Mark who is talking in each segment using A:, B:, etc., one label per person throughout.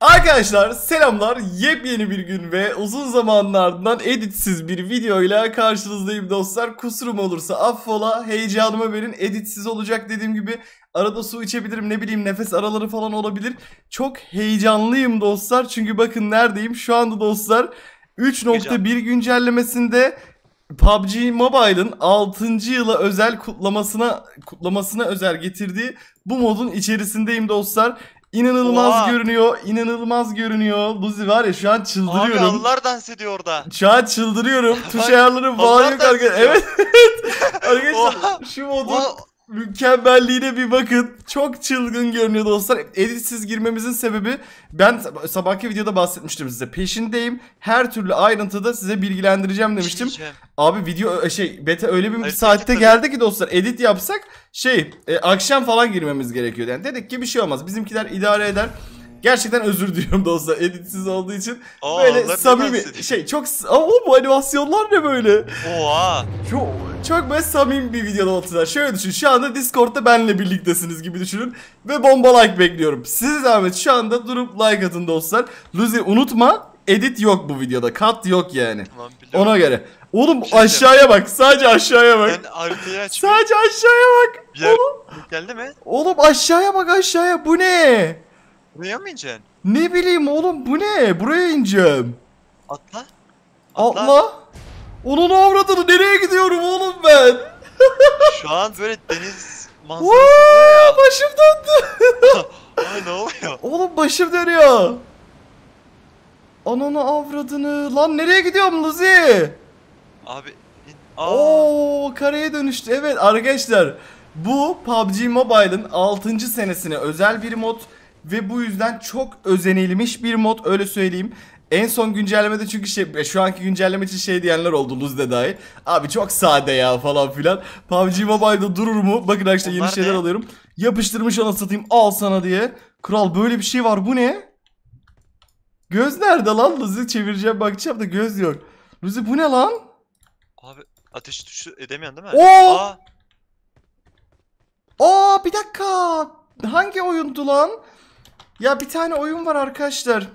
A: Arkadaşlar selamlar yepyeni bir gün ve uzun zamanlardan editsiz bir videoyla karşınızdayım dostlar kusurum olursa affola heyecanıma verin editsiz olacak dediğim gibi arada su içebilirim ne bileyim nefes araları falan olabilir çok heyecanlıyım dostlar çünkü bakın neredeyim şu anda dostlar 3.1 güncellemesinde PUBG Mobile'ın 6. yıla özel kutlamasına kutlamasına özel getirdiği bu modun içerisindeyim dostlar. İnanılmaz Oha. görünüyor. inanılmaz görünüyor. Luzi var ya şu an çıldırıyorum. Abi
B: Allah dans ediyor orada.
A: Şu an çıldırıyorum. Tuş ayarları bağlı yok arkadaşlar. Evet. arkadaşlar şu modun mükemmelliğine bir bakın. Çok çılgın görünüyor dostlar. Editsiz girmemizin sebebi ben sabahki videoda bahsetmiştim size. Peşindeyim. Her türlü ayrıntıda size bilgilendireceğim şey demiştim. Abi video e, şey beta öyle bir Hayır, saatte geldi ki dostlar edit yapsak şey e, akşam falan girmemiz gerekiyor. Yani dedik ki bir şey olmaz. Bizimkiler idare eder. Gerçekten özür diliyorum dostlar editsiz olduğu için. Aa, böyle samimi şey çok ama bu animasyonlar ne böyle? Oha. Çok çok böyle samimi bir videoda olsalar. Şöyle düşün şu anda Discord'da benle birliktesiniz gibi düşünün. Ve bomba like bekliyorum. Siz de zahmet şu anda durup like atın dostlar. Luzi unutma edit yok bu videoda. Cut yok yani. Tamam, Ona göre. Oğlum şey aşağıya bak. Sadece aşağıya bak. Ben haritayı aç. Sadece aşağıya bak. yer Oğlum. geldi mi? Oğlum aşağıya bak aşağıya. Bu ne?
B: Buraya mı ineceksin?
A: Ne bileyim oğlum bu ne? Buraya ineceğim. Atla. Atla. Atla. Onun avradını nereye gidiyorum oğlum ben? Şu an böyle deniz manzarası oluyor ya. Başım döndü. Ay ne oluyor? Oğlum başım dönüyor. Ananı avradını. Lan nereye gidiyorum Luzi? Abi. Oo kareye dönüştü. Evet arkadaşlar. Bu PUBG Mobile'ın 6. senesine özel bir mod ve bu yüzden çok özenilmiş bir mod öyle söyleyeyim. En son güncellemede çünkü şey e, şu anki güncelleme için şey diyenler oldu Luz'de dahi. Abi çok sade ya falan filan. PUBG Mobile'da durur mu? Bakın arkadaşlar yeni şeyler ne? alıyorum. Yapıştırmış ona satayım al sana diye. Kral böyle bir şey var bu ne? Göz nerede lan? Luz'u çevireceğim bakacağım da göz yok. Luz'u bu ne lan?
B: Abi ateş tuşu edemeyen değil mi? Oo!
A: Aa! Aa bir dakika. Hangi oyundu lan? Ya bir tane oyun var arkadaşlar.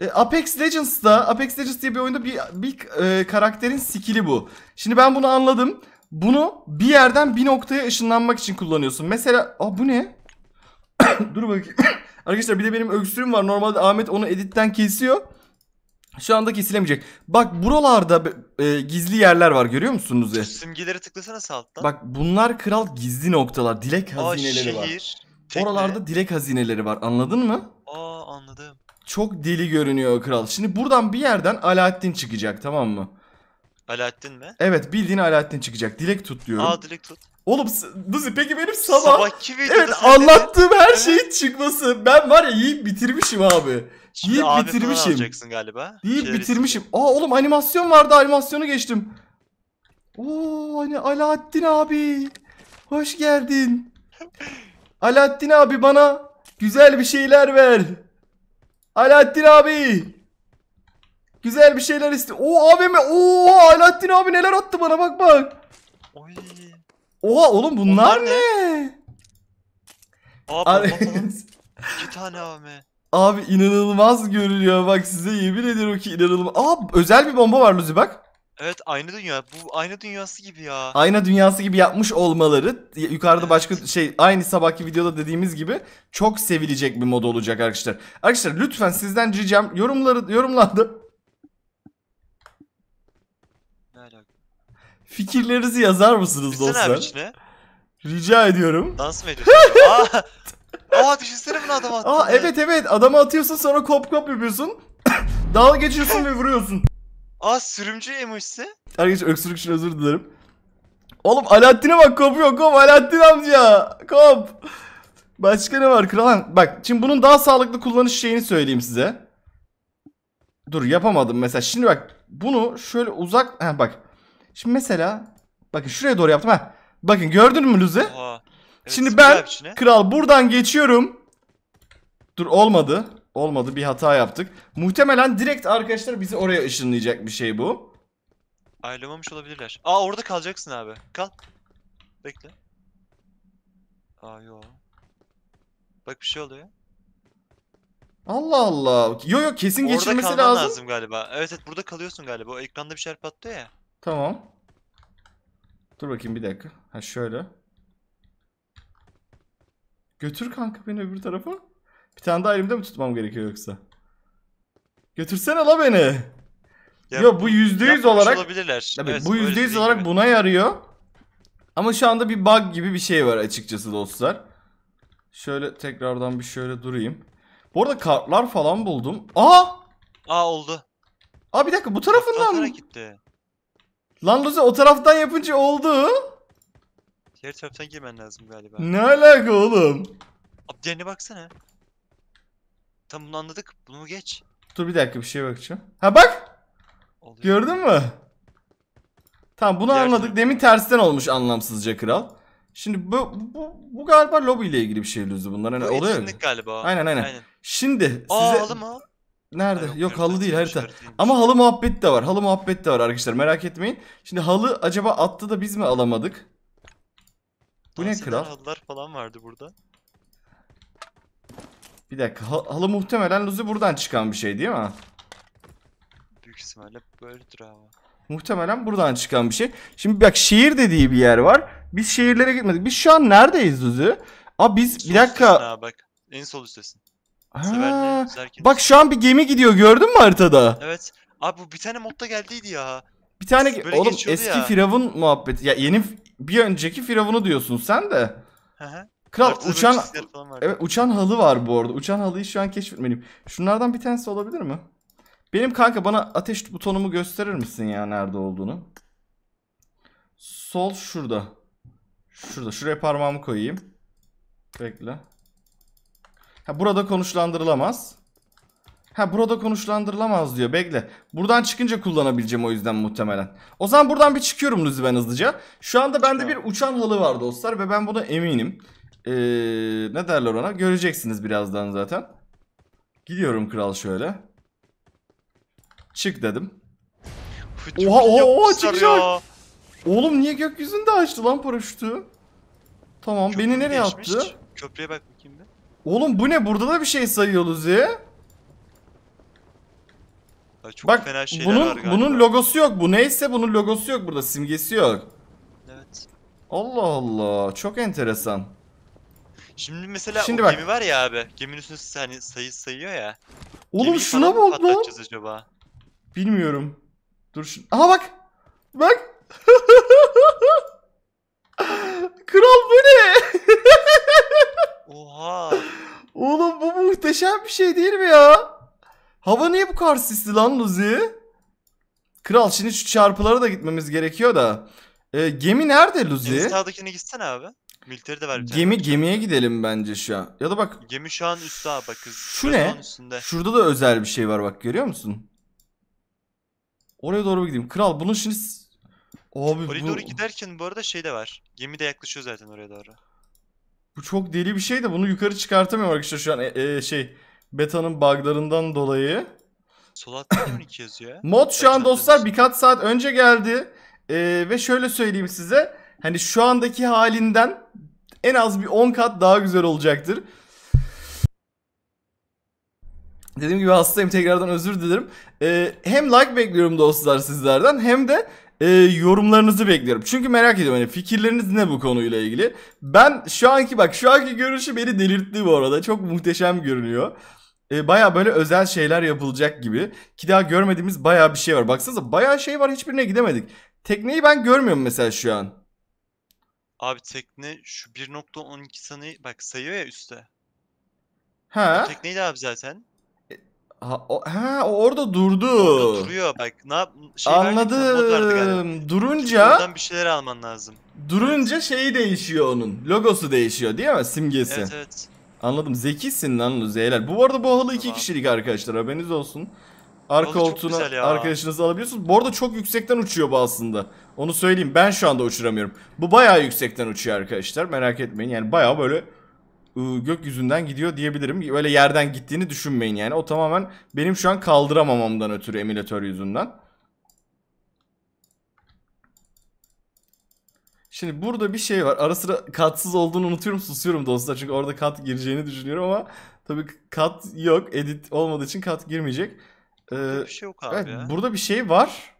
A: E, Apex Legends'da Apex Legends diye bir oyunda bir, bir e, karakterin skill'i bu. Şimdi ben bunu anladım. Bunu bir yerden bir noktaya ışınlanmak için kullanıyorsun. Mesela Aa, bu ne? Dur bakayım. Arkadaşlar bir de benim öksürüm var. Normalde Ahmet onu editten kesiyor. Şu anda kesilemeyecek. Bak buralarda e, gizli yerler var görüyor musunuz? Ya? Simgeleri tıklasana sağ alttan. Bak bunlar kral gizli noktalar. Dilek hazineleri Aa, şehir, var. Tekne. Oralarda dilek hazineleri var anladın mı? Aa anladım. Çok deli görünüyor kral. Şimdi buradan bir yerden Alaaddin çıkacak tamam mı? Alaaddin mi? Evet bildiğin Alaaddin çıkacak. Dilek tut diyorum. Aa dilek tut. Oğlum Duzi peki benim sabah... Sabahki videoda Evet anlattığım her evet. şeyin çıkması. Ben var ya yiyip bitirmişim abi. Şimdi yiyip abi bitirmişim. alacaksın galiba. Yiyip Şeyler bitirmişim. Aa oğlum animasyon vardı animasyonu geçtim. Oo hani Alaaddin abi. Hoş geldin. Alaaddin abi bana güzel bir şeyler ver. Alaaddin abi. Güzel bir şeyler iste. Oo AVM. Oo Alaaddin abi neler attı bana bak bak. Oy. Oha oğlum bunlar, bunlar ne? ne? Abi, abi iki tane AVM. Abi inanılmaz görünüyor bak size yemin ediyorum ki inanılmaz. Aa özel bir bomba var Luzi bak.
B: Evet aynı dünya. Bu aynı dünyası gibi ya.
A: Ayna dünyası gibi yapmış olmaları yukarıda Evet. başka şey aynı sabahki videoda dediğimiz gibi çok sevilecek bir mod olacak arkadaşlar. Arkadaşlar lütfen sizden ricam yorumları yorumlandı Ne alaka? fikirlerinizi yazar mısınız Düşünsene abi dostlar? içine. Rica ediyorum. Dans mı ediyorsun? acaba? Aa! Aa düşünsene bunu adam attı. Aa evet evet adamı atıyorsun sonra kop kop yapıyorsun. Dalga geçiyorsun ve vuruyorsun. Aa sürümcü emojisi. Arkadaşlar öksürük için özür dilerim. Oğlum Alaaddin'e bak kopuyor kop Alaaddin amca kop. Başka ne var kral? Bak şimdi bunun daha sağlıklı kullanış şeyini söyleyeyim size. Dur yapamadım mesela. Şimdi bak bunu şöyle uzak... Heh, bak. Şimdi mesela... Bakın şuraya doğru yaptım. Heh. Bakın gördün mü Luzi? Evet, Şimdi ben kral buradan geçiyorum. Dur olmadı. Olmadı bir hata yaptık. Muhtemelen direkt arkadaşlar bizi oraya ışınlayacak bir şey bu.
B: Ayrılmamış olabilirler. Aa orada kalacaksın abi. Kal. Bekle. Aa yo. Bak bir şey oluyor.
A: Allah Allah. Yo yo kesin orada geçirmesi lazım. Orada lazım
B: galiba. Evet evet burada kalıyorsun galiba. O ekranda bir şeyler patlıyor ya.
A: Tamam. Dur bakayım bir dakika. Ha şöyle. Götür kanka beni öbür tarafa. Bir tane daha elimde mi tutmam gerekiyor yoksa? Götürsene la beni. Ya, Yo, bu yüzde yüz olarak olabilirler. Tabii, evet, bu yüz olarak gibi. buna yarıyor. Ama şu anda bir bug gibi bir şey var açıkçası dostlar. Şöyle tekrardan bir şöyle durayım. Bu arada kartlar falan buldum. Aa! Aa oldu. Aa bir dakika bu tarafından mı? gitti. Lan Luzi o taraftan yapınca oldu.
B: Diğer taraftan girmen lazım galiba. Ne alaka oğlum? Abi baksana. Tam bunu anladık. Bunu geç.
A: Dur bir dakika bir şeye bakacağım. Ha bak. Oluyor. Gördün mü? Tamam bunu Gerçekten. anladık. Şey- Demin tersten olmuş anlamsızca kral. Şimdi bu, bu, bu galiba lobby ile ilgili bir şey Lüzü bunlar. Hani bu oluyor. etkinlik
B: galiba. Aynen aynen. aynen.
A: Şimdi Aa, size... halı mı? Nerede? Ha, yok, yok halı değil harita. Değil. Ama halı muhabbet de var. Halı muhabbet de var arkadaşlar merak etmeyin. Şimdi halı acaba attı da biz mi alamadık? Bu Dans ne kral?
B: Halılar falan vardı burada.
A: Bir dakika hal halı muhtemelen Luzi buradan çıkan bir şey değil mi?
B: Büyük ihtimalle böyledir abi.
A: Muhtemelen buradan çıkan bir şey. Şimdi bak şehir dediği bir yer var. Biz şehirlere gitmedik. Biz şu an neredeyiz Luzi? Aa biz sol bir dakika.
B: Abi, bak en sol üstesin.
A: Ha, bak şu an bir gemi gidiyor gördün mü haritada? Evet.
B: Abi bu bir tane modda geldiydi ya.
A: Bir tane Böyle oğlum eski ya. Firavun muhabbeti. Ya yeni bir önceki Firavun'u diyorsun sen de. Hı hı. Kral Artı uçan evet, uçan halı var bu arada. Uçan halıyı şu an keşfetmeliyim. Şunlardan bir tanesi olabilir mi? Benim kanka bana ateş butonumu gösterir misin ya nerede olduğunu? Sol şurada. Şurada. Şuraya parmağımı koyayım. Bekle. Ha burada konuşlandırılamaz. Ha burada konuşlandırılamaz diyor. Bekle. Buradan çıkınca kullanabileceğim o yüzden muhtemelen. O zaman buradan bir çıkıyorum Luzi ben hızlıca. Şu anda bende bir uçan halı var dostlar ve ben buna eminim ee, ne derler ona göreceksiniz birazdan zaten. Gidiyorum kral şöyle. Çık dedim. Uf, oha oha oha çıkacak. Oğlum niye gökyüzünde açtı lan paraşütü? Tamam Köprü beni nereye geçmiş. attı? Köprüye bak bakayım bir. Oğlum bu ne burada da bir şey sayıyoruz ya. çok bak fena bunun, var bunun logosu yok bu neyse bunun logosu yok burada simgesi yok. Evet. Allah Allah çok enteresan. Şimdi mesela Şimdi bak. gemi var ya abi.
B: Geminin üstünde hani sayı sayıyor
A: ya. Oğlum Gemiyi şuna mı oldu acaba? Bilmiyorum. Dur şu. Aha bak. Bak. Kral bu ne? Oha. Oğlum bu muhteşem bir şey değil mi ya? Hava niye bu kadar sisli lan Luzi? Kral şimdi şu çarpılara da gitmemiz gerekiyor da. E, gemi nerede Luzi? En sağdakine gitsene abi. Militeri de ver bir tane. Gemi gemiye gidelim bence şu an. Ya da bak Gemi şu an üstte abi bak. kız- Şu ne? Üstünde. şurada da özel bir şey var bak görüyor musun? Oraya doğru gideyim. Kral bunu şimdi s- Abi Oraya bu, doğru
B: giderken bu arada şey de var. Gemi de yaklaşıyor zaten oraya doğru.
A: bu çok deli bir şey de bunu yukarı çıkartamıyorum arkadaşlar şu an E, e, şey beta'nın bug'larından dolayı. Sol 12 yazıyor Mod şu an Kaçırdınız. dostlar birkaç saat önce geldi. Ee, ve şöyle söyleyeyim size hani şu andaki halinden en az bir 10 kat daha güzel olacaktır. Dediğim gibi hastayım tekrardan özür dilerim. Ee, hem like bekliyorum dostlar sizlerden hem de e, yorumlarınızı bekliyorum. Çünkü merak ediyorum hani fikirleriniz ne bu konuyla ilgili. Ben şu anki bak şu anki görüşü beni delirtti bu arada. Çok muhteşem görünüyor. E, baya böyle özel şeyler yapılacak gibi. Ki daha görmediğimiz baya bir şey var. Baksanıza baya şey var hiçbirine gidemedik. Tekneyi ben görmüyorum mesela şu an. Abi tekne şu 1.12
B: sanı bak sayıyor ya üstte. Ha? O tekneydi abi zaten. E,
A: ha o, ha, orada durdu. Orada duruyor bak. Ne yap şey Anladım. Durunca oradan bir şeyler alman lazım. Durunca şeyi değişiyor onun. Logosu değişiyor değil mi? Simgesi. Evet evet. Anladım. Zekisin lan Zeyler. Bu arada bu halı tamam. iki kişilik arkadaşlar. Haberiniz olsun. Arka Yolu koltuğuna arkadaşınızı alabiliyorsunuz. Bu arada çok yüksekten uçuyor bu aslında. Onu söyleyeyim. Ben şu anda uçuramıyorum. Bu bayağı yüksekten uçuyor arkadaşlar. Merak etmeyin. Yani bayağı böyle ıı, gökyüzünden gidiyor diyebilirim. Öyle yerden gittiğini düşünmeyin yani. O tamamen benim şu an kaldıramamamdan ötürü emülatör yüzünden. Şimdi burada bir şey var. Ara sıra katsız olduğunu unutuyorum, susuyorum dostlar. Çünkü orada kat gireceğini düşünüyorum ama tabii kat yok. Edit olmadığı için kat girmeyecek. Ee, bir şey yok abi evet, ya. Burada bir şey var.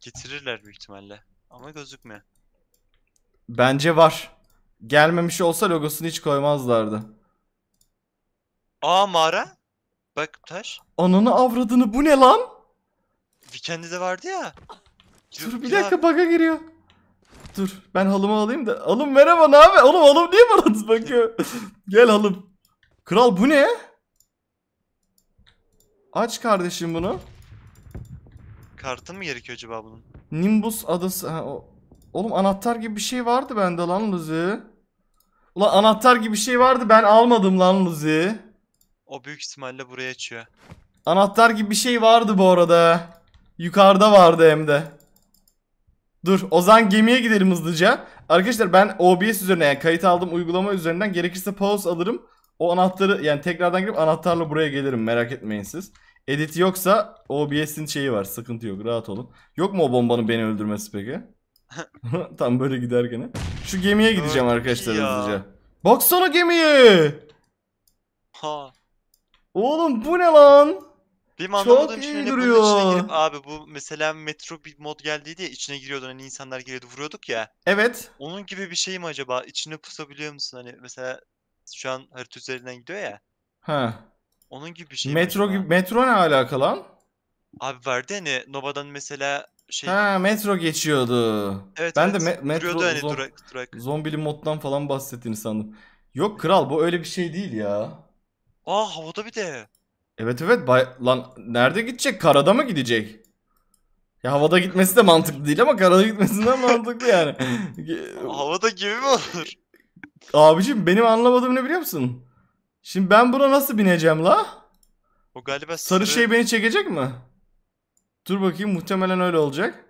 B: Getirirler büyük ihtimalle. Ama gözükmüyor.
A: Bence var. Gelmemiş olsa logosunu hiç koymazlardı.
B: Aa mağara. Bak taş.
A: Ananı avradını bu ne lan? Weekend'de vardı ya. Dur bir dakika baga giriyor. Dur ben halımı alayım da. Alım merhaba ne abi? Oğlum alım niye bana bakıyor? Gel halım. Kral bu ne? Aç kardeşim bunu.
B: Kartı mı gerekiyor acaba bunun?
A: Nimbus adası. Ha, o... Oğlum anahtar gibi bir şey vardı bende lan Luzi. Ulan anahtar gibi bir şey vardı ben almadım lan Luzi. O
B: büyük ihtimalle buraya açıyor.
A: Anahtar gibi bir şey vardı bu arada. Yukarıda vardı hem de. Dur Ozan gemiye gidelim hızlıca. Arkadaşlar ben OBS üzerine yani kayıt aldım uygulama üzerinden gerekirse pause alırım. O anahtarı yani tekrardan girip anahtarla buraya gelirim merak etmeyin siz. Edit yoksa OBS'in şeyi var. Sıkıntı yok. Rahat olun. Yok mu o bombanın beni öldürmesi peki? Tam böyle giderken. Şu gemiye gideceğim arkadaşlar ya. hızlıca. Baksana gemiyi. Ha. Oğlum bu ne lan? Benim anlamadığım iyi şey ne duruyor.
B: abi bu mesela metro bir mod geldi diye içine giriyordun hani insanlar giriyordu vuruyorduk ya. Evet. Onun gibi bir şey mi acaba? İçine pusabiliyor musun hani mesela şu an harita üzerinden gidiyor ya. Ha. Onun gibi bir şey. Metro
A: gibi metro ne alaka lan?
B: Abi verdi hani Nova'dan mesela
A: şey. Ha metro geçiyordu. Evet, ben evet. de me- metro hani, zom- durak, durak. zombili moddan falan bahsettiğini sandım. Yok kral bu öyle bir şey değil ya.
B: Aa havada bir de.
A: Evet evet bay- lan nerede gidecek? Karada mı gidecek? Ya havada gitmesi de mantıklı değil ama karada gitmesinden mantıklı yani. havada gibi mi olur? Abicim benim anlamadığım ne biliyor musun? Şimdi ben buna nasıl bineceğim la? O galiba Sarı şey beni çekecek mi? Dur bakayım muhtemelen öyle olacak.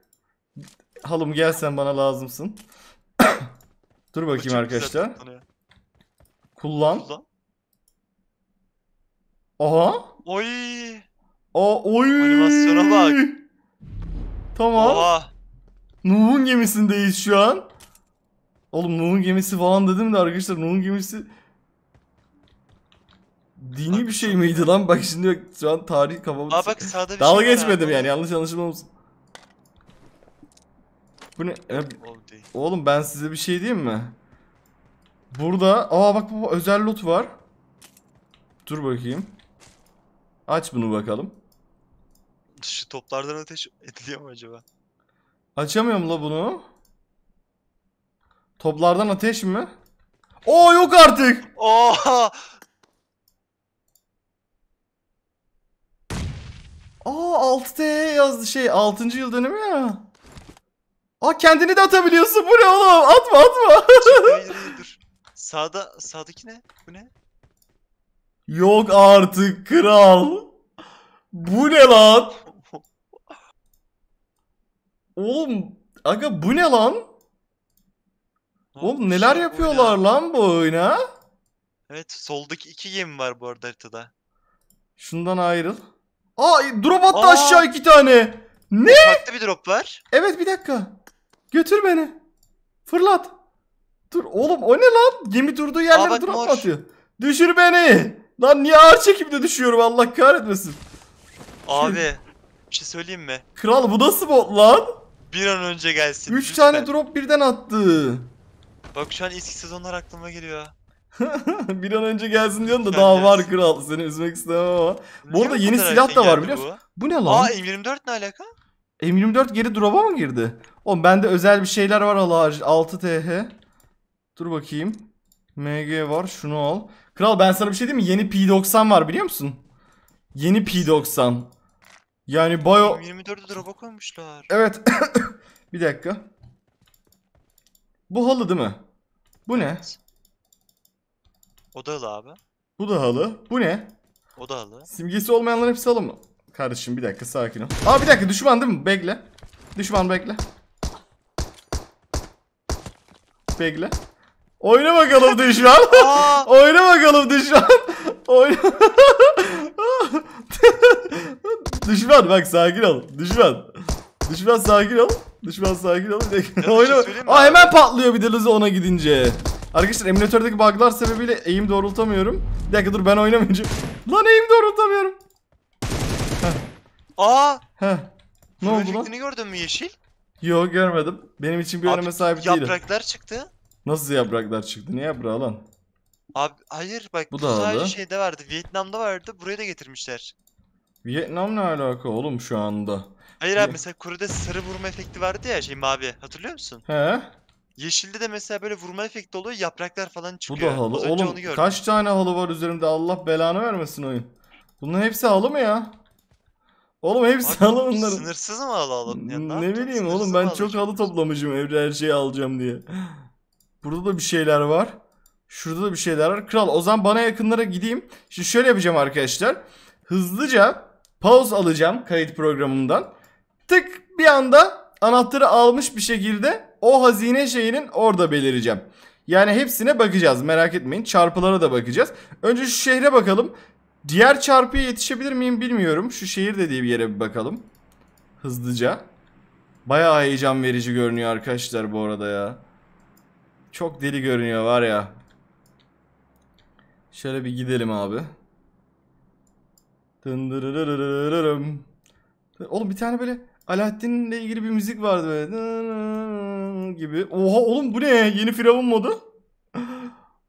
A: Halım gel sen bana lazımsın. Dur bakayım Çok arkadaşlar. Kullan. Kullan. Aha. Oy. O oy. Animasyona bak. Tamam. Oha. Nuh'un gemisindeyiz şu an. Oğlum Nuh'un gemisi falan dedim de arkadaşlar Nuh'un gemisi Dini bir şey miydi lan? Bak şimdi bak şu an tarih kafamda. Aa bak sağda bir Dalga şey geçmedim yani yanlış anlaşılmamışsın. Bu ne? E, oğlum ben size bir şey diyeyim mi? Burada aa bak baba özel loot var. Dur bakayım. Aç bunu bakalım.
B: Şu toplardan ateş ediliyor mu acaba?
A: Açamıyorum la bunu. Toplardan ateş mi? Oo yok artık. Oha! Aa 6T yazdı şey 6. yıl dönümü ya. Aa kendini de atabiliyorsun. Bu ne oğlum? Atma atma. Sağda sağdaki ne? Bu ne? Yok artık kral. Bu ne lan? Oğlum aga bu ne lan? Oğlum neler şey, yapıyorlar oyna. lan bu oyuna?
B: Evet soldaki iki gemi var bu arada haritada.
A: Şundan ayrıl. Aa drop attı Aa. aşağı iki tane. Ne? Farklı bir drop var. Evet bir dakika. Götür beni. Fırlat. Dur oğlum o ne lan? Gemi durduğu yerlere Aa, drop atıyor. Düşür beni. Lan niye ağır çekimde düşüyorum Allah kahretmesin. Abi
B: bir şey söyleyeyim mi?
A: Kral bu nasıl bot lan? Bir an önce gelsin. 3 tane drop birden attı.
B: Bak şu an eski sezonlar aklıma geliyor.
A: bir an önce gelsin diyorsun da daha var kral. Seni üzmek istemem ama. Bu arada yeni silah da şey var biliyor musun? Bu ne lan? Aa
B: M24 ne alaka?
A: M24 geri drop'a mı girdi? Oğlum bende özel bir şeyler var Allah 6 TH. Dur bakayım. MG var şunu al. Kral ben sana bir şey diyeyim mi? Yeni P90 var biliyor musun? Yeni P90. Yani bayo... 24'ü drop'a koymuşlar. Evet. bir dakika. Bu halı değil mi? Bu ne? Oda halı abi. Bu da halı. Bu ne? Oda halı. Simgesi olmayanların hepsi halı mı? Kardeşim bir dakika sakin ol. Aa bir dakika düşman değil mi? Bekle. Düşman bekle. Bekle. Oyna bakalım düşman. Oyna bakalım düşman. Oyna. düşman bak sakin ol. Düşman. Düşman sakin ol. Düşman sakin ol. Şey Oyna. Aa hemen patlıyor bir de Luzi ona gidince. Arkadaşlar emülatördeki bug'lar sebebiyle eğim doğrultamıyorum. Bir dakika dur ben oynamayacağım. Lan eğim doğrultamıyorum. Heh. Aa! Ne oldu lan? gördün mü yeşil? Yo görmedim. Benim için bir öneme sahip değil. Yapraklar çıktı. Nasıl yapraklar çıktı? Ne yaprağı lan?
B: Abi hayır bak bu, bu da sadece vardı. şeyde vardı. Vietnam'da vardı. Buraya da getirmişler.
A: Vietnam ne alaka oğlum şu anda?
B: Hayır abi mesela kuru'da sarı vurma efekti vardı ya şey mavi. Hatırlıyor musun?
A: He. Yeşilde de mesela böyle vurma efekti oluyor. Yapraklar falan çıkıyor. Bu da halı. Oğlum kaç tane halı var üzerimde Allah belanı vermesin oyun. Bunların hepsi halı mı ya? Oğlum hepsi Abi, halı bunların. Sınırsız mı halı alalım? Ya, ne yapacağız? bileyim oğlum ben çok halı toplamışım evde her şeyi alacağım diye. Burada da bir şeyler var. Şurada da bir şeyler var. Kral o zaman bana yakınlara gideyim. Şimdi şöyle yapacağım arkadaşlar. Hızlıca pause alacağım kayıt programından. Tık bir anda anahtarı almış bir şekilde o hazine şeyinin orada belireceğim. Yani hepsine bakacağız merak etmeyin. Çarpılara da bakacağız. Önce şu şehre bakalım. Diğer çarpıya yetişebilir miyim bilmiyorum. Şu şehir dediği bir yere bir bakalım. Hızlıca. Baya heyecan verici görünüyor arkadaşlar bu arada ya. Çok deli görünüyor var ya. Şöyle bir gidelim abi. Oğlum bir tane böyle Alaaddin'le ilgili bir müzik vardı böyle gibi. Oha oğlum bu ne? Yeni Firavun modu.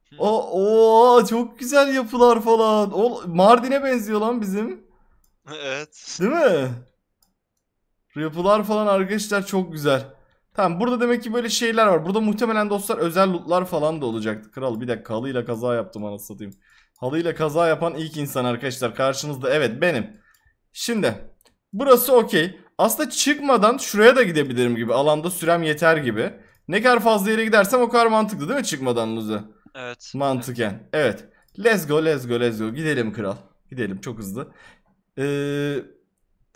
A: Oo çok güzel yapılar falan. O Mardin'e benziyor lan bizim. Evet. Değil mi? Yapılar falan arkadaşlar çok güzel. Tamam burada demek ki böyle şeyler var. Burada muhtemelen dostlar özel lootlar falan da olacaktı. Kral bir dakika halıyla kaza yaptım anasını satayım. Halıyla kaza yapan ilk insan arkadaşlar karşınızda. Evet benim. Şimdi burası okey. Aslında çıkmadan şuraya da gidebilirim gibi. Alanda sürem yeter gibi. Ne kadar fazla yere gidersem o kadar mantıklı değil mi çıkmadan Luzi? Evet. Mantıken. Evet. Let's go let's go let's go. Gidelim kral. Gidelim çok hızlı. Ee,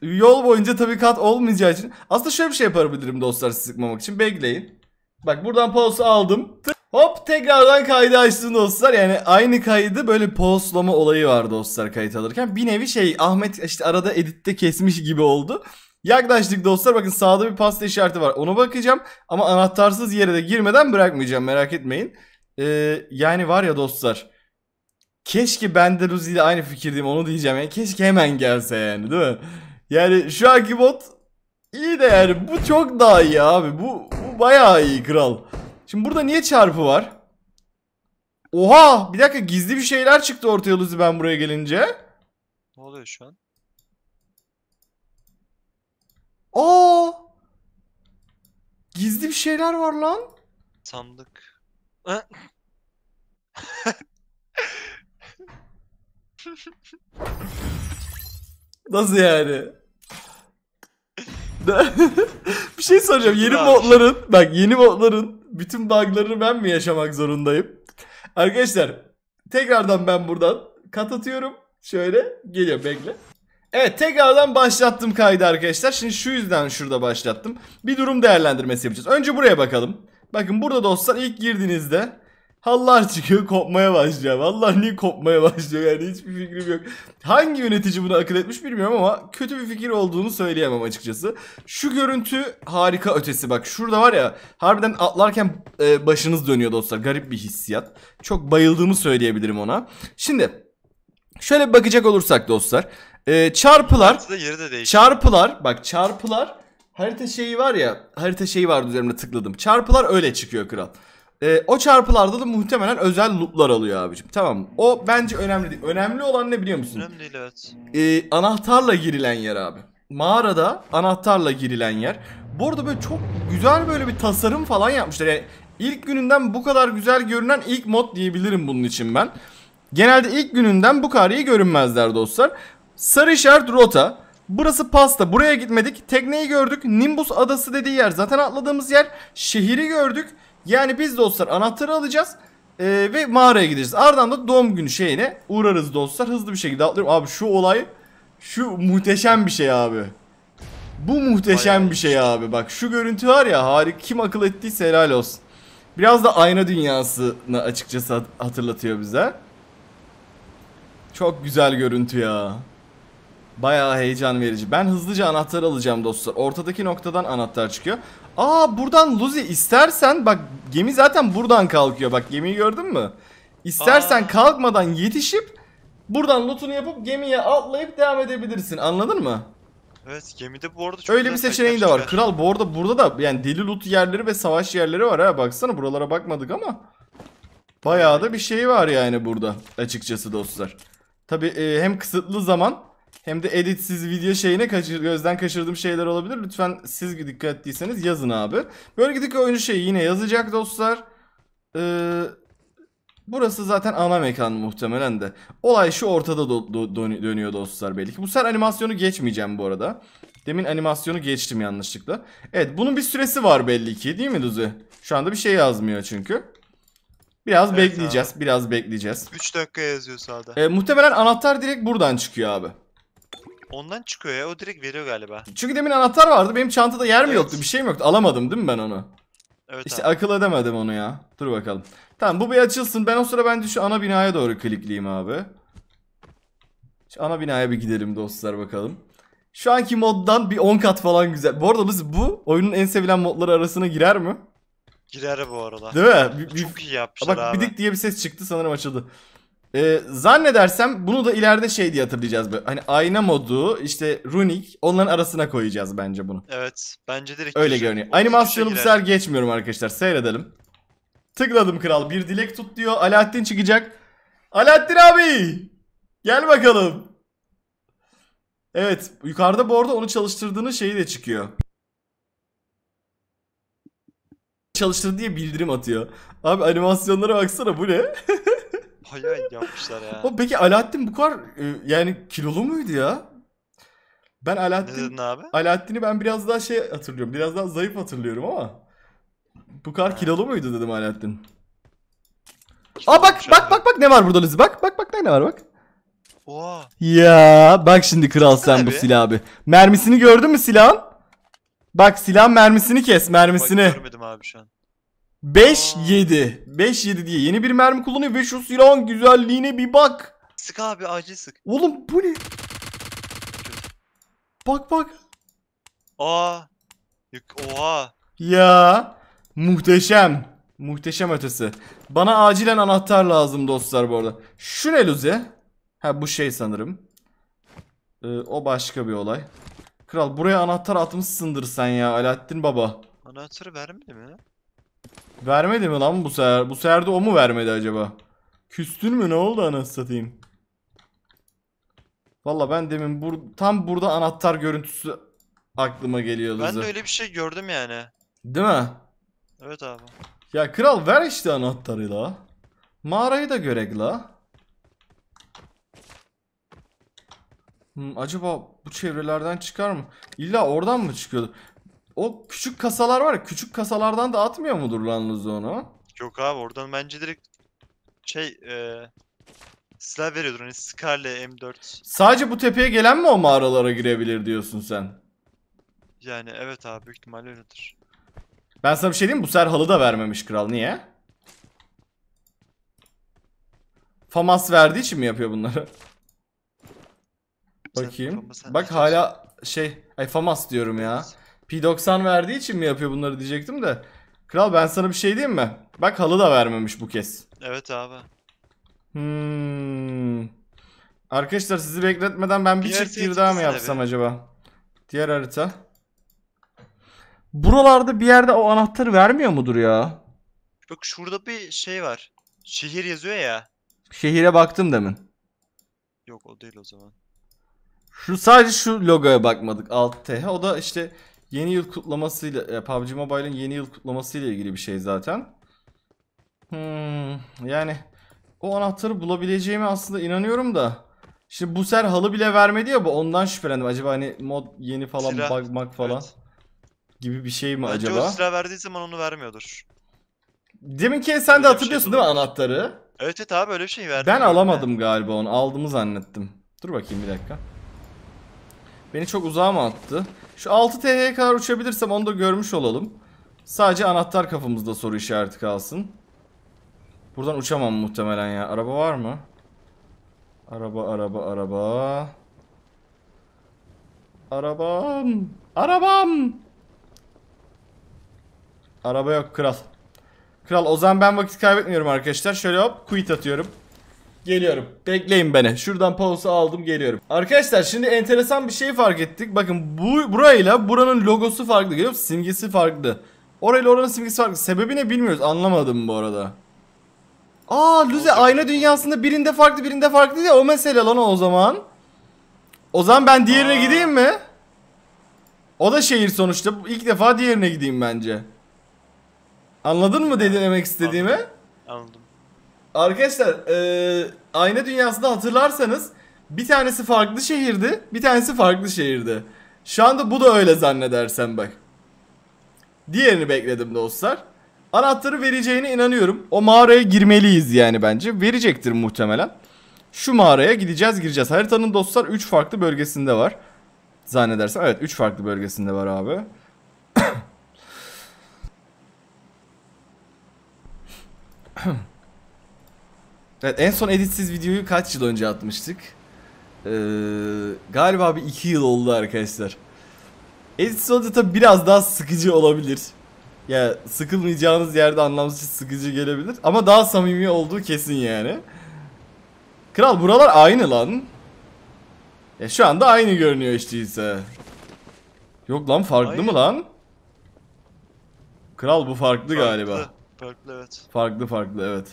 A: yol boyunca tabii kat olmayacağı için. Aslında şöyle bir şey yapabilirim dostlar sizi sıkmamak için. Bekleyin. Bak buradan pause'u aldım. Hop tekrardan kaydı açtım dostlar. Yani aynı kaydı böyle pause'lama olayı var dostlar kayıt alırken. Bir nevi şey Ahmet işte arada editte kesmiş gibi oldu. Yaklaştık dostlar bakın sağda bir pasta işareti var ona bakacağım. Ama anahtarsız yere de girmeden bırakmayacağım merak etmeyin. Ee, yani var ya dostlar. Keşke ben de Luzi ile aynı fikirdeyim onu diyeceğim. Yani keşke hemen gelse yani değil mi? Yani şu anki bot iyi de yani bu çok daha iyi abi. Bu, bu bayağı iyi kral. Şimdi burada niye çarpı var? Oha bir dakika gizli bir şeyler çıktı ortaya Luzi ben buraya gelince. Ne oluyor şu an? Aa! Gizli bir şeyler var lan.
B: Sandık.
A: Nasıl yani? bir şey soracağım. Yeni Abi. modların, bak yeni modların bütün buglarını ben mi yaşamak zorundayım? Arkadaşlar tekrardan ben buradan kat atıyorum. Şöyle geliyor bekle. Evet tekrardan başlattım kaydı arkadaşlar. Şimdi şu yüzden şurada başlattım. Bir durum değerlendirmesi yapacağız. Önce buraya bakalım. Bakın burada dostlar ilk girdiğinizde hallar çıkıyor kopmaya başlıyor. Hallar niye kopmaya başlıyor yani hiçbir fikrim yok. Hangi yönetici bunu akıl etmiş bilmiyorum ama kötü bir fikir olduğunu söyleyemem açıkçası. Şu görüntü harika ötesi bak şurada var ya harbiden atlarken e, başınız dönüyor dostlar garip bir hissiyat. Çok bayıldığımı söyleyebilirim ona. Şimdi şöyle bakacak olursak dostlar. Ee, çarpılar. Haritada yeri de değişiyor. Çarpılar. Bak çarpılar. Harita şeyi var ya. Harita şeyi vardı üzerine tıkladım. Çarpılar öyle çıkıyor kral. Ee, o çarpılarda da muhtemelen özel lootlar alıyor abicim. Tamam. O bence önemli değil. Önemli olan ne biliyor musun? Önemli değil evet. Ee, anahtarla girilen yer abi. Mağarada anahtarla girilen yer. Bu arada böyle çok güzel böyle bir tasarım falan yapmışlar. Yani ilk gününden bu kadar güzel görünen ilk mod diyebilirim bunun için ben. Genelde ilk gününden bu kadar iyi görünmezler dostlar. Sarı işaret rota. Burası pasta. Buraya gitmedik. Tekneyi gördük. Nimbus adası dediği yer. Zaten atladığımız yer. Şehri gördük. Yani biz dostlar anahtarı alacağız. Ee, ve mağaraya gideceğiz. Ardından da doğum günü şeyine uğrarız dostlar. Hızlı bir şekilde atlıyorum. Abi şu olay şu muhteşem bir şey abi. Bu muhteşem Bayağı bir şey abi. Bak şu görüntü var ya harik kim akıl ettiyse helal olsun. Biraz da ayna dünyasını açıkçası hatırlatıyor bize. Çok güzel görüntü ya. Bayağı heyecan verici. Ben hızlıca anahtar alacağım dostlar. Ortadaki noktadan anahtar çıkıyor. Aa buradan Luzi istersen bak gemi zaten buradan kalkıyor. Bak gemiyi gördün mü? İstersen Aa. kalkmadan yetişip buradan lootunu yapıp gemiye atlayıp devam edebilirsin. Anladın mı?
B: Evet gemide bu arada
A: çok Öyle bir seçeneğin de var. Çıkar. Kral bu arada burada da yani deli loot yerleri ve savaş yerleri var ha. Baksana buralara bakmadık ama. Bayağı da bir şey var yani burada açıkçası dostlar. Tabi e, hem kısıtlı zaman hem de editsiz video şeyine kaçır, gözden kaçırdığım şeyler olabilir. Lütfen siz dikkat ettiyseniz yazın abi. Bölgedeki oyuncu şeyi yine yazacak dostlar. Ee, burası zaten ana mekan muhtemelen de. Olay şu ortada do do dönüyor dostlar belli ki. Bu sefer animasyonu geçmeyeceğim bu arada. Demin animasyonu geçtim yanlışlıkla. Evet bunun bir süresi var belli ki değil mi Duzi? Şu anda bir şey yazmıyor çünkü. Biraz evet bekleyeceğiz. Abi. Biraz bekleyeceğiz.
B: 3 dakika yazıyor sağda. E,
A: muhtemelen anahtar direkt buradan çıkıyor abi.
B: Ondan çıkıyor ya. O direkt veriyor galiba.
A: Çünkü demin anahtar vardı. Benim çantada yer mi evet. yoktu? Bir şey mi yoktu? Alamadım değil mi ben onu? Evet İşte abi. akıl edemedim onu ya. Dur bakalım. Tamam bu bir açılsın. Ben o sıra bence şu ana binaya doğru klikleyeyim abi. Şu ana binaya bir gidelim dostlar bakalım. Şu anki moddan bir 10 kat falan güzel. Bu arada biz bu oyunun en sevilen modları arasına girer mi?
B: Girer bu arada. Değil mi? Bir, bir... Çok iyi yapmışlar Bak, abi. Bak bidik
A: diye bir ses çıktı sanırım açıldı. Ee, zannedersem bunu da ileride şey diye hatırlayacağız. Böyle. Hani ayna modu işte runik onların arasına koyacağız bence bunu.
B: Evet bence direkt. Öyle görünüyor. Animasyonu bu sefer
A: geçmiyorum arkadaşlar seyredelim. Tıkladım kral bir dilek tut diyor. Alaaddin çıkacak. Alaaddin abi gel bakalım. Evet yukarıda bu arada onu çalıştırdığının şeyi de çıkıyor. Çalıştır diye bildirim atıyor. Abi animasyonlara baksana bu ne?
B: Bayağı yapmışlar ya. O peki
A: Alaaddin bu kadar e, yani kilolu muydu ya? Ben Alaaddin, ne abi? Alaaddin'i ben biraz daha şey hatırlıyorum. Biraz daha zayıf hatırlıyorum ama. Bu kadar ha. kilolu muydu dedim Alaaddin. Aa bak bak bak bak ne var burada Lizzy bak bak bak ne var bak. Oha. Ya bak şimdi kral sen ne bu silah abi. Mermisini gördün mü silahın? Bak silah mermisini kes mermisini. Bak, görmedim abi şu an. 5-7. 5-7 diye yeni bir mermi kullanıyor ve şu silahın güzelliğine bir bak. Sık abi acil sık. Oğlum bu ne? Bak bak.
B: Aa. Oha.
A: Ya. Muhteşem. Muhteşem ötesi. Bana acilen anahtar lazım dostlar bu arada. Şu ne Luzi? Ha bu şey sanırım. Ee, o başka bir olay. Kral buraya anahtar atmışsındır sen ya Alaaddin baba. Anahtarı vermedi mi? Vermedi mi lan bu sefer? Bu sefer de o mu vermedi acaba? Küstün mü ne oldu anasını satayım? Valla ben demin bur tam burada anahtar görüntüsü aklıma geliyor Ben de öyle
B: bir şey gördüm yani. Değil mi? Evet abi.
A: Ya kral ver işte anahtarı la. Mağarayı da görek la. Hmm, acaba bu çevrelerden çıkar mı? İlla oradan mı çıkıyordu? O küçük kasalar var ya küçük kasalardan da atmıyor mudur lan onu?
B: Yok abi oradan bence direkt şey e, silah veriyordur hani Scarlet M4.
A: Sadece bu tepeye gelen mi o mağaralara girebilir diyorsun sen?
B: Yani evet abi büyük ihtimalle öyledir.
A: Ben sana bir şey diyeyim Bu sefer halı da vermemiş kral. Niye? Famas verdiği için mi yapıyor bunları? Sen Bakayım. Bak hala şey... Ay Famas diyorum ya. P90 verdiği için mi yapıyor bunları diyecektim de. Kral ben sana bir şey diyeyim mi? Bak halı da vermemiş bu kez. Evet abi. Hmm. Arkadaşlar sizi bekletmeden ben bir çift bir daha mı yapsam abi. acaba? Diğer harita. Buralarda bir yerde o anahtarı vermiyor mudur ya? Bak şurada bir
B: şey var. Şehir yazıyor ya.
A: Şehire baktım demin.
B: Yok o değil o zaman.
A: Şu sadece şu logoya bakmadık alt T. O da işte Yeni yıl kutlamasıyla e, PUBG Mobile'ın yeni yıl kutlamasıyla ilgili bir şey zaten. Hmm, yani o anahtarı bulabileceğimi aslında inanıyorum da. Şimdi bu ser halı bile vermedi ya bu ondan şüphelendim. Acaba hani mod yeni falan silah, bug falan evet. gibi bir şey mi Bence acaba? Bence o
B: silah verdiği zaman onu vermiyordur.
A: Deminki sen öyle de şey hatırlıyorsun şey değil mi anahtarı? Evet
B: evet abi öyle bir şey verdi. Ben alamadım
A: yani. galiba onu aldığımı zannettim. Dur bakayım bir dakika. Beni çok uzağa mı attı? Şu 6 TL'ye kadar uçabilirsem onu da görmüş olalım. Sadece anahtar kafamızda soru işareti kalsın. Buradan uçamam muhtemelen ya. Araba var mı? Araba, araba, araba. Arabam. Arabam. Araba yok kral. Kral o zaman ben vakit kaybetmiyorum arkadaşlar. Şöyle hop quit atıyorum. Geliyorum. Bekleyin beni. Şuradan pause aldım geliyorum. Arkadaşlar şimdi enteresan bir şey fark ettik. Bakın bu burayla buranın logosu farklı. Görüyor musunuz? Simgesi farklı. Orayla oranın simgesi farklı. Sebebi ne bilmiyoruz. Anlamadım bu arada. Aa Luzi ayna dünyasında birinde farklı birinde farklı diye o mesele lan o zaman. O zaman ben diğerine Aa. gideyim mi? O da şehir sonuçta. İlk defa diğerine gideyim bence. Anladın mı dedi demek istediğimi? Anladım. Arkadaşlar e, ayna dünyasında hatırlarsanız bir tanesi farklı şehirdi bir tanesi farklı şehirdi. Şu anda bu da öyle zannedersen bak. Diğerini bekledim dostlar. Anahtarı vereceğine inanıyorum. O mağaraya girmeliyiz yani bence. Verecektir muhtemelen. Şu mağaraya gideceğiz gireceğiz. Haritanın dostlar 3 farklı bölgesinde var. Zannedersem evet 3 farklı bölgesinde var abi. Hmm. Evet, en son editsiz videoyu kaç yıl önce atmıştık? Ee, galiba bir iki yıl oldu arkadaşlar. Editsiz olunca tabi biraz daha sıkıcı olabilir. Ya yani sıkılmayacağınız yerde anlamsız sıkıcı gelebilir. Ama daha samimi olduğu kesin yani. Kral buralar aynı lan. Ya şu anda aynı görünüyor işte ise. Yok lan farklı aynı. mı lan? Kral bu farklı, farklı galiba. Farklı evet. Farklı farklı evet.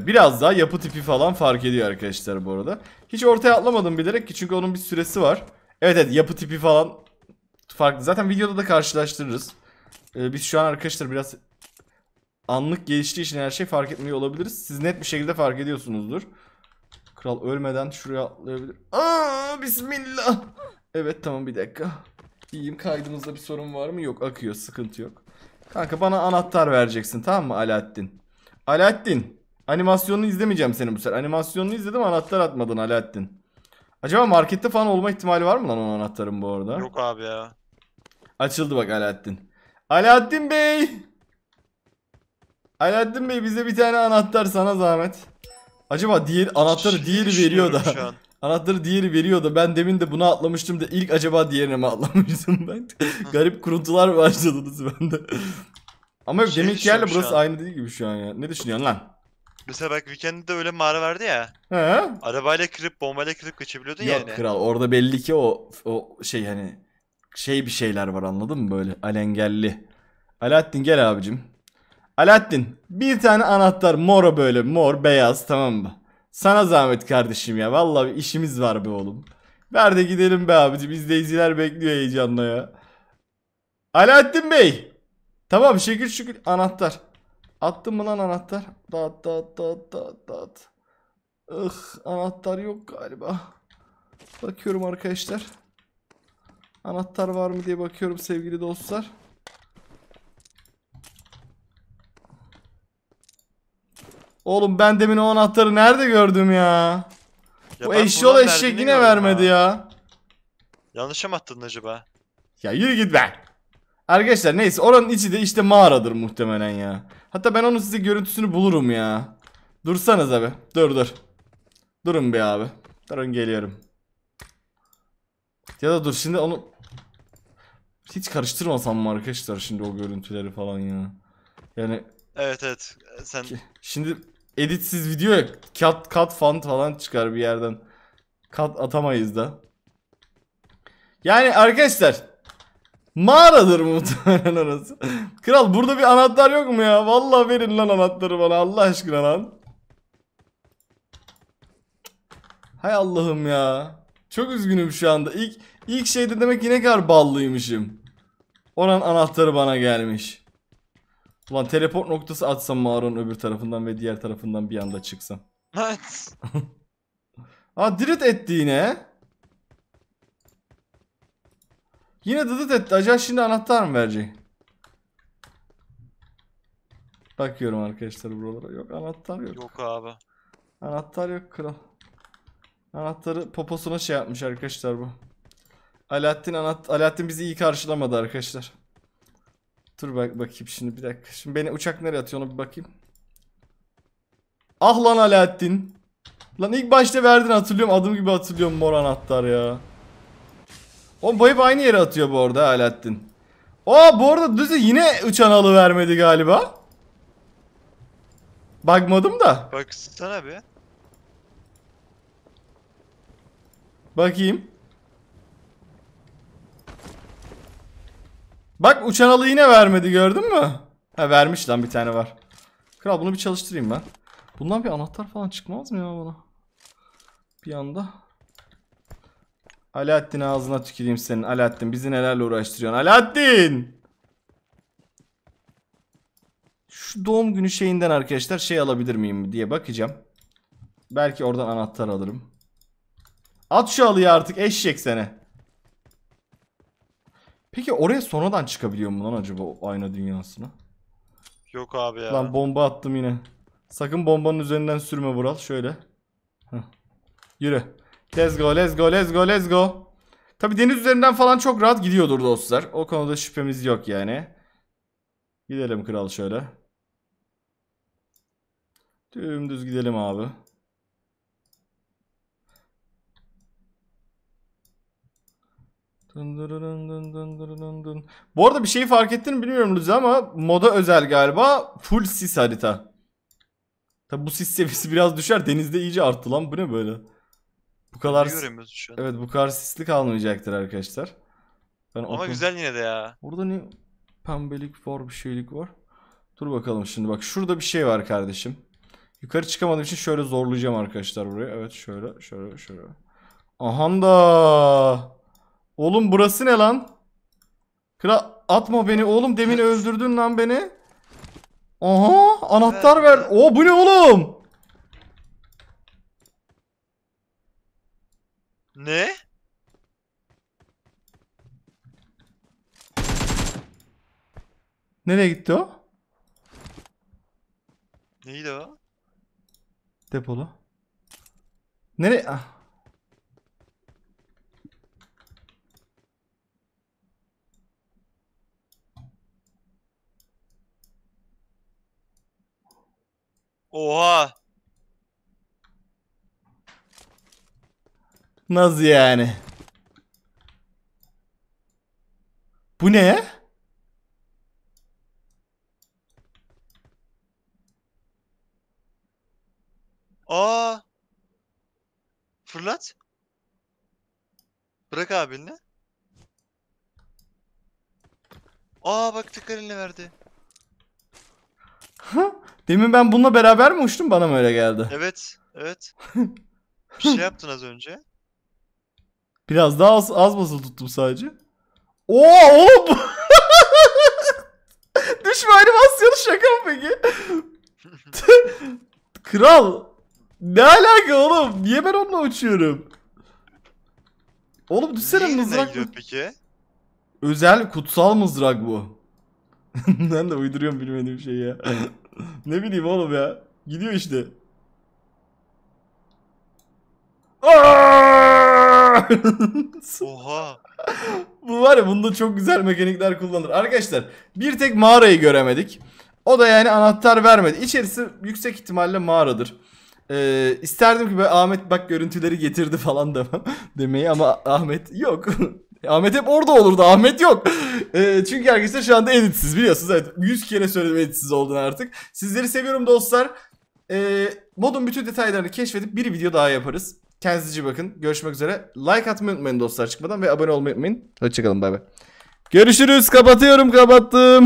A: Biraz daha yapı tipi falan fark ediyor arkadaşlar bu arada. Hiç ortaya atlamadım bilerek ki çünkü onun bir süresi var. Evet evet yapı tipi falan farklı. Zaten videoda da karşılaştırırız. Ee, biz şu an arkadaşlar biraz anlık geliştiği için her şey fark etmiyor olabiliriz. Siz net bir şekilde fark ediyorsunuzdur. Kral ölmeden şuraya atlayabilir.
B: Aa bismillah.
A: Evet tamam bir dakika. İyiyim kaydımızda bir sorun var mı? Yok akıyor sıkıntı yok. Kanka bana anahtar vereceksin tamam mı Alaaddin? Alaaddin. Animasyonunu izlemeyeceğim seni bu sefer. Animasyonunu izledim anahtar atmadın Alaaddin. Acaba markette falan olma ihtimali var mı lan o anahtarın bu arada? Yok abi ya. Açıldı bak Alaaddin. Alaaddin Bey! Alaaddin Bey bize bir tane anahtar sana zahmet. Acaba diğer anahtarı diğeri veriyor da. Anahtarı diğeri veriyor da ben demin de bunu atlamıştım da ilk acaba diğerine mi atlamıştım ben? Garip kuruntular başladınız bende. Ama şey demek yerle burası aynı değil gibi şu an ya. Ne düşünüyorsun lan? Mesela bak Weekend'de
B: öyle mağara vardı ya. He? Arabayla kırıp bombayla kırıp yani. Yok kral
A: orada belli ki o o şey hani şey bir şeyler var anladın mı böyle alengelli. Alaaddin gel abicim. Alaaddin bir tane anahtar mora böyle mor beyaz tamam mı? Sana zahmet kardeşim ya vallahi bir işimiz var be oğlum. Ver de gidelim be abicim izleyiciler bekliyor heyecanla ya. Alaaddin Bey. Tamam şükür şükür anahtar. Attım mı lan anahtar? Dat dat dat dat dat. Ih anahtar yok galiba. Bakıyorum arkadaşlar. Anahtar var mı diye bakıyorum sevgili dostlar. Oğlum ben demin o anahtarı nerede gördüm ya? ya Bu eşyol eşek yine vermedi ya. ya. Yanlış mı attın acaba? Ya yürü git be. Arkadaşlar neyse oranın içi de işte mağaradır muhtemelen ya. Hatta ben onun size görüntüsünü bulurum ya. Dursanız abi. Dur dur. Durun be abi. Durun geliyorum. Ya da dur şimdi onu hiç karıştırmasam mı arkadaşlar şimdi o görüntüleri falan ya. Yani Evet evet. Sen şimdi editsiz video ya kat kat font falan çıkar bir yerden. Kat atamayız da. Yani arkadaşlar Mağaradır muhtemelen orası. Kral burada bir anahtar yok mu ya? Vallahi verin lan anahtarı bana Allah aşkına lan. Hay Allah'ım ya. Çok üzgünüm şu anda. İlk, ilk şeyde demek ki ne kadar ballıymışım. Oran anahtarı bana gelmiş. Ulan teleport noktası atsam mağaranın öbür tarafından ve diğer tarafından bir anda çıksam. Evet. Aa dirit etti yine. Yine dıdıt etti. Acaba şimdi anahtar mı verecek? Bakıyorum arkadaşlar buralara. Yok anahtar yok. Yok abi. Anahtar yok kral. Anahtarı poposuna şey yapmış arkadaşlar bu. Alaaddin anahtar Alaaddin bizi iyi karşılamadı arkadaşlar. Dur bak bakayım şimdi bir dakika. Şimdi beni uçak nereye atıyor ona bir bakayım. Ah lan Alaaddin. Lan ilk başta verdin hatırlıyorum. Adım gibi hatırlıyorum mor anahtar ya. O bu hep aynı yere atıyor bu arada Alaaddin. Aa bu arada düzü yine uçan alı vermedi galiba. Bakmadım da.
B: Baksana
A: bir. Bakayım. Bak uçan alı yine vermedi gördün mü? Ha vermiş lan bir tane var. Kral bunu bir çalıştırayım ben. Bundan bir anahtar falan çıkmaz mı ya bana? Bir anda. Alaaddin ağzına tüküreyim senin. Alaaddin bizi nelerle uğraştırıyorsun. Alaaddin! Şu doğum günü şeyinden arkadaşlar şey alabilir miyim diye bakacağım. Belki oradan anahtar alırım. At şu alıyı artık eşek sene. Peki oraya sonradan çıkabiliyor mu lan acaba o ayna dünyasına?
B: Yok abi ya. Lan
A: bomba attım yine. Sakın bombanın üzerinden sürme Vural. Şöyle. Heh. Yürü. Let's go let's go let's go let's go. Tabi deniz üzerinden falan çok rahat gidiyordur dostlar. O konuda şüphemiz yok yani. Gidelim kral şöyle. düz gidelim abi. Dın dın dın dın dın dın. Bu arada bir şeyi fark ettin mi bilmiyorum Luzi ama moda özel galiba full sis harita. Tabi bu sis seviyesi biraz düşer denizde iyice arttı lan bu ne böyle. Bu kadar şu Evet bu kadar sisli kalmayacaktır arkadaşlar. Ben Ama okum... güzel yine de ya. Burada ne pembelik var bir şeylik var. Dur bakalım şimdi bak şurada bir şey var kardeşim. Yukarı çıkamadığım için şöyle zorlayacağım arkadaşlar burayı. Evet şöyle şöyle şöyle. Ahanda. Oğlum burası ne lan? Kral atma beni oğlum demin öldürdün lan beni. Aha anahtar ver. O bu ne oğlum? Ne? Nereye gitti o? Neydi o? Depolu. Nereye? Ah.
B: Oha.
A: Nasıl yani? Bu ne?
B: Aa. Fırlat. Bırak abinle. Aa bak tekrar eline verdi.
A: Demin ben bununla beraber mi uçtum? Bana mı öyle geldi?
B: Evet. Evet. Bir şey yaptın az önce.
A: Biraz daha az, az basılı tuttum sadece. Oo oğlum. Düşme animasyonu şaka mı peki? Kral. Ne alaka oğlum? Niye ben onunla uçuyorum? Oğlum düşsene mızrak mı? peki? Özel kutsal mızrak bu. ben de uyduruyorum bilmediğim şey ya. ne bileyim oğlum ya. Gidiyor işte. Aaaa! Oha. Bu var ya bunda çok güzel mekanikler kullanılır. Arkadaşlar bir tek mağarayı göremedik. O da yani anahtar vermedi. İçerisi yüksek ihtimalle mağaradır. Ee, isterdim ki böyle Ahmet bak görüntüleri getirdi falan da demeyi ama Ahmet yok. Ahmet hep orada olurdu. Ahmet yok. E, çünkü arkadaşlar şu anda editsiz biliyorsunuz. Evet, 100 kere söyledim editsiz olduğunu artık. Sizleri seviyorum dostlar. E, modun bütün detaylarını keşfedip bir video daha yaparız. Kendinize bakın. Görüşmek üzere. Like atmayı unutmayın dostlar çıkmadan ve abone olmayı unutmayın. Hoşçakalın bay bay. Görüşürüz. Kapatıyorum kapattım.